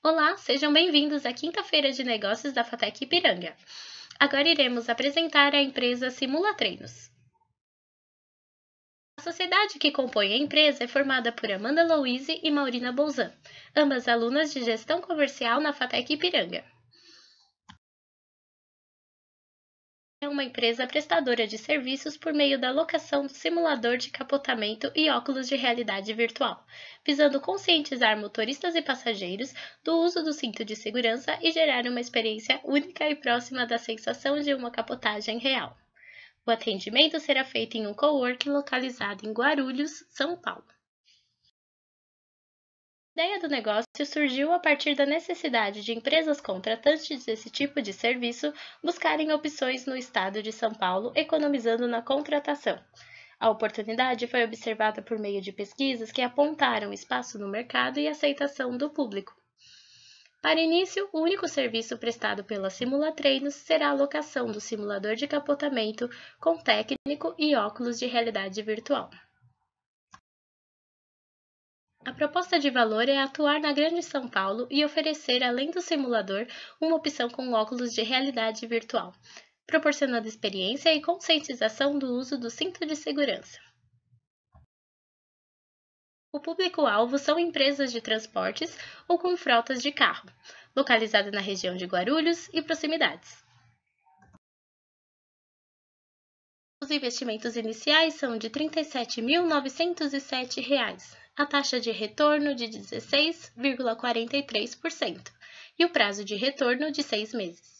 Olá, sejam bem-vindos à quinta-feira de negócios da Fatec Ipiranga. Agora iremos apresentar a empresa Simula Treinos. A sociedade que compõe a empresa é formada por Amanda Louise e Maurina Bolzan, ambas alunas de gestão comercial na Fatec Ipiranga. é uma empresa prestadora de serviços por meio da locação do simulador de capotamento e óculos de realidade virtual, visando conscientizar motoristas e passageiros do uso do cinto de segurança e gerar uma experiência única e próxima da sensação de uma capotagem real. O atendimento será feito em um cowork localizado em Guarulhos, São Paulo ideia do negócio surgiu a partir da necessidade de empresas contratantes desse tipo de serviço buscarem opções no estado de São Paulo, economizando na contratação. A oportunidade foi observada por meio de pesquisas que apontaram espaço no mercado e aceitação do público. Para início, o único serviço prestado pela Simula Treinos será a locação do simulador de capotamento com técnico e óculos de realidade virtual. A proposta de valor é atuar na Grande São Paulo e oferecer, além do simulador, uma opção com óculos de realidade virtual, proporcionando experiência e conscientização do uso do cinto de segurança. O público-alvo são empresas de transportes ou com frotas de carro, localizada na região de Guarulhos e proximidades. Os investimentos iniciais são de R$ 37.907, a taxa de retorno de 16,43% e o prazo de retorno de seis meses.